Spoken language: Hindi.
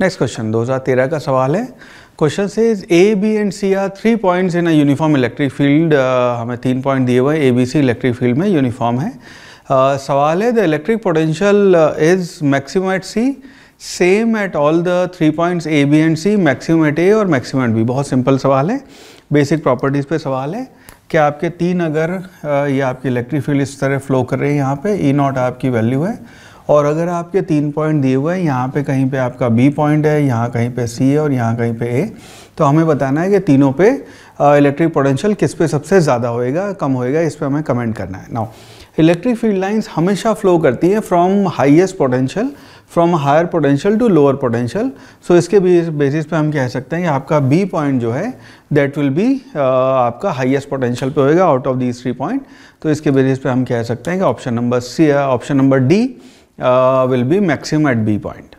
नेक्स्ट क्वेश्चन 2013 का सवाल है क्वेश्चन से A B and C are three points in a uniform electric field हमें तीन पॉइंट दिए हुए A B C electric field में यूनिफॉर्म है uh, सवाल है the electric potential is maximum at C same at all the three points A B and C maximum at A और मैक्सिमम एट बी बहुत सिंपल सवाल है बेसिक प्रॉपर्टीज़ पे सवाल है क्या आपके तीन अगर uh, ये आपकी इलेक्ट्रिक फील्ड इस तरह फ्लो कर रही है यहाँ पे ई e नॉट आपकी वैल्यू है और अगर आपके तीन पॉइंट दिए हुए हैं यहाँ पे कहीं पे आपका बी पॉइंट है यहाँ कहीं पे सी है और यहाँ कहीं पे ए तो हमें बताना है कि तीनों पे इलेक्ट्रिक पोटेंशियल किस पे सबसे ज़्यादा होएगा कम होएगा इस पर हमें कमेंट करना है नाउ इलेक्ट्रिक फील्ड लाइंस हमेशा फ्लो करती हैं from highest potential from higher potential to lower potential so इसके बेसिस पे हम कह सकते हैं कि आपका बी पॉइंट जो है दैट विल बी आपका हाइएस्ट पोटेंशियल पे होएगा out of these three point तो इसके बेसिस पे हम कह सकते हैं कि option number C option number D uh, will be maximum at B point.